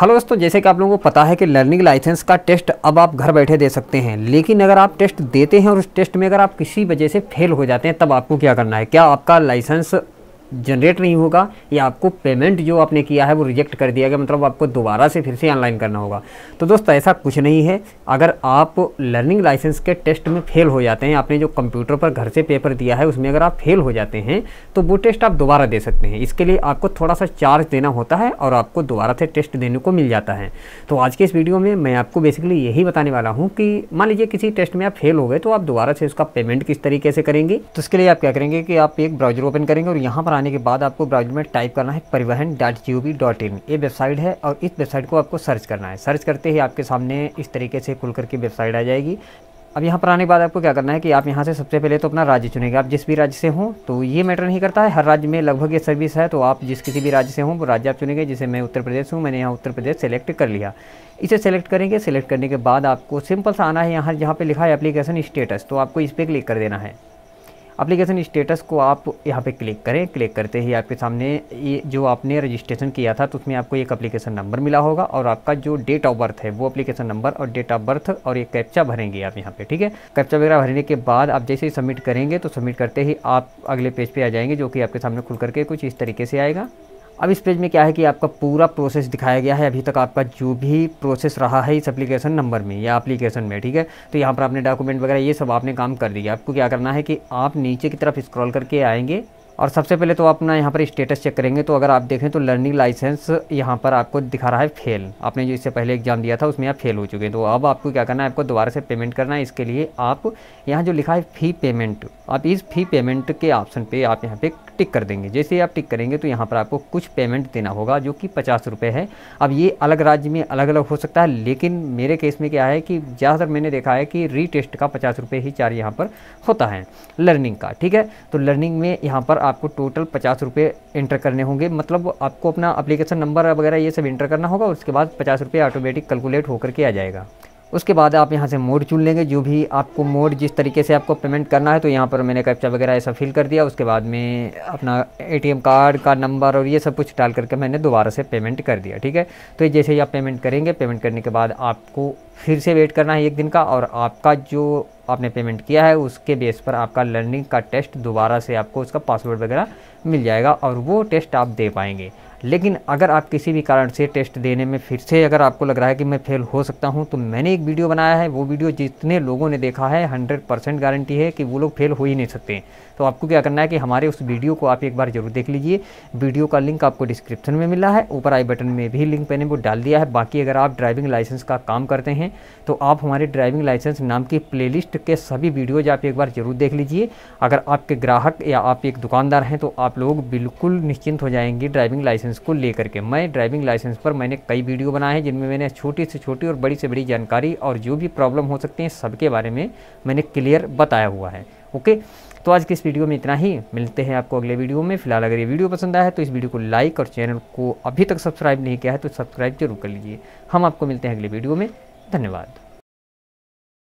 hello दोस्तों जैसे कि आप लोगों को पता है कि लर्निंग लाइसेंस का टेस्ट अब आप घर बैठे दे सकते हैं लेकिन अगर आप टेस्ट देते हैं और उस टेस्ट में अगर आप किसी वजह से फेल हो जाते हैं तब आपको क्या करना है क्या आपका लाइसेंस जनरेट नहीं होगा या आपको पेमेंट जो आपने किया है वो रिजेक्ट कर दिया गया मतलब आपको दोबारा से फिर से ऑनलाइन करना होगा तो दोस्तों ऐसा कुछ नहीं है अगर आप लर्निंग लाइसेंस के टेस्ट में फेल हो जाते हैं आपने जो कंप्यूटर पर घर से पेपर दिया है उसमें अगर आप फेल हो जाते हैं तो वो टेस्ट आप दोबारा दे सकते हैं इसके लिए आपको थोड़ा सा चार्ज देना होता है और आपको दोबारा से टेस्ट देने को मिल जाता है तो आज के इस वीडियो में मैं आपको बेसिकली यही बताने वाला हूँ कि मान लीजिए किसी टेस्ट में आप फेल हो गए तो आप दोबारा से उसका पेमेंट किस तरीके से करेंगे तो इसके लिए आप क्या करेंगे कि आप एक ब्राउजर ओपन करेंगे और यहाँ पर आने के बाद आपको ब्राउजर में टाइप करना है Parivahan dot G O V dot in ये वेबसाइट है और इस वेबसाइट को आपको सर्च करना है सर्च करते ही आपके सामने इस तरीके से खुल करके वेबसाइट आ जाएगी अब यहाँ पर आने के बाद आपको क्या करना है कि आप यहाँ से सबसे पहले तो अपना राज्य चुनेंगे आप जिस भी राज्य से हों तो ये मैटर नहीं करता है हर राज्य में लगभग ये सर्विस है तो आप जिस किसी भी राज्य से हों वो राज्य आप चुनेंगे जिसे मैं उत्तर प्रदेश हूँ मैंने यहाँ उत्तर प्रदेश सेलेक्ट कर लिया इसे सेलेक्ट करेंगे सेलेक्ट करने के बाद आपको सिंपल सा आना है यहाँ जहाँ पर लिखा है एप्लीकेशन स्टेटस तो आपको इस पर क्लिक कर देना है एप्लीकेशन स्टेटस को आप यहाँ पे क्लिक करें क्लिक करते ही आपके सामने ये जो आपने रजिस्ट्रेशन किया था तो उसमें आपको एक एप्लीकेशन नंबर मिला होगा और आपका जो डेट ऑफ बर्थ है वो एप्लीकेशन नंबर और डेट ऑफ बर्थ और ये कैप्चा भरेंगे आप यहाँ पे ठीक है कैप्चा वगैरह भरने के बाद आप जैसे ही सबमिट करेंगे तो सबमिट करते ही आप अगले पेज पर पे आ जाएंगे जो कि आपके सामने खुल करके कुछ इस तरीके से आएगा अब इस पेज में क्या है कि आपका पूरा प्रोसेस दिखाया गया है अभी तक आपका जो भी प्रोसेस रहा है इस एप्लीकेशन नंबर में या एप्लीकेशन में ठीक है तो यहाँ पर आपने डॉक्यूमेंट वगैरह ये सब आपने काम कर दिया आपको क्या करना है कि आप नीचे की तरफ स्क्रॉल करके आएंगे और सबसे पहले तो अपना यहाँ पर स्टेटस चेक करेंगे तो अगर आप देखें तो लर्निंग लाइसेंस यहाँ पर आपको दिखा रहा है फेल आपने जो इससे पहले एग्ज़ाम दिया था उसमें आप फेल हो चुके हैं तो अब आपको क्या करना है आपको दोबारा से पेमेंट करना है इसके लिए आप यहाँ जो लिखा है फ़ी पेमेंट आप इस फ़ी पेमेंट के ऑप्शन पर आप यहाँ पर टिक कर देंगे जैसे ही आप टिक करेंगे तो यहाँ पर आपको कुछ पेमेंट देना होगा जो कि पचास रुपये है अब ये अलग राज्य में अलग अलग हो सकता है लेकिन मेरे केस में क्या है कि ज़्यादातर मैंने देखा है कि री टेस्ट का पचास रुपये ही चार्ज यहाँ पर होता है लर्निंग का ठीक है तो लर्निंग में यहाँ पर आपको टोटल पचास रुपये इंटर करने होंगे मतलब आपको अपना अप्लीकेशन नंबर वगैरह ये सब इंटर करना होगा उसके बाद पचास रुपये ऑटोमेटिक कैलकुलेट होकर के आ जाएगा उसके बाद आप यहाँ से मोड चुन लेंगे जो भी आपको मोड जिस तरीके से आपको पेमेंट करना है तो यहाँ पर मैंने कैप्चा वगैरह ऐसा फिल कर दिया उसके बाद में अपना एटीएम कार्ड का नंबर और ये सब कुछ डाल करके मैंने दोबारा से पेमेंट कर दिया ठीक है तो जैसे ही आप पेमेंट करेंगे पेमेंट करने के बाद आपको फिर से वेट करना है एक दिन का और आपका जो आपने पेमेंट किया है उसके बेस पर आपका लर्निंग का टेस्ट दोबारा से आपको उसका पासवर्ड वगैरह मिल जाएगा और वो टेस्ट आप दे पाएंगे लेकिन अगर आप किसी भी कारण से टेस्ट देने में फिर से अगर आपको लग रहा है कि मैं फेल हो सकता हूं तो मैंने एक वीडियो बनाया है वो वीडियो जितने लोगों ने देखा है 100 परसेंट गारंटी है कि वो लोग फेल हो ही नहीं सकते तो आपको क्या करना है कि हमारे उस वीडियो को आप एक बार ज़रूर देख लीजिए वीडियो का लिंक आपको डिस्क्रिप्शन में मिला है ऊपर आई बटन में भी लिंक मैंने वो डाल दिया है बाकी अगर आप ड्राइविंग लाइसेंस का काम करते हैं तो आप हमारे ड्राइविंग लाइसेंस नाम की प्लेलिस्ट के सभी वीडियोज आप एक बार ज़रूर देख लीजिए अगर आपके ग्राहक या आप एक दुकानदार हैं तो आप लोग बिल्कुल निश्चिंत हो जाएंगे ड्राइविंग लाइसेंस लाइसेंस को लेकर के मैं ड्राइविंग लाइसेंस पर मैंने कई वीडियो बनाए हैं जिनमें मैंने छोटी से छोटी और बड़ी से बड़ी जानकारी और जो भी प्रॉब्लम हो सकती है सबके बारे में मैंने क्लियर बताया हुआ है ओके तो आज के इस वीडियो में इतना ही मिलते हैं आपको अगले वीडियो में फिलहाल अगर ये वीडियो पसंद आया है तो इस वीडियो को लाइक और चैनल को अभी तक सब्सक्राइब नहीं किया है तो सब्सक्राइब जरूर कर लीजिए हम आपको मिलते हैं अगले वीडियो में धन्यवाद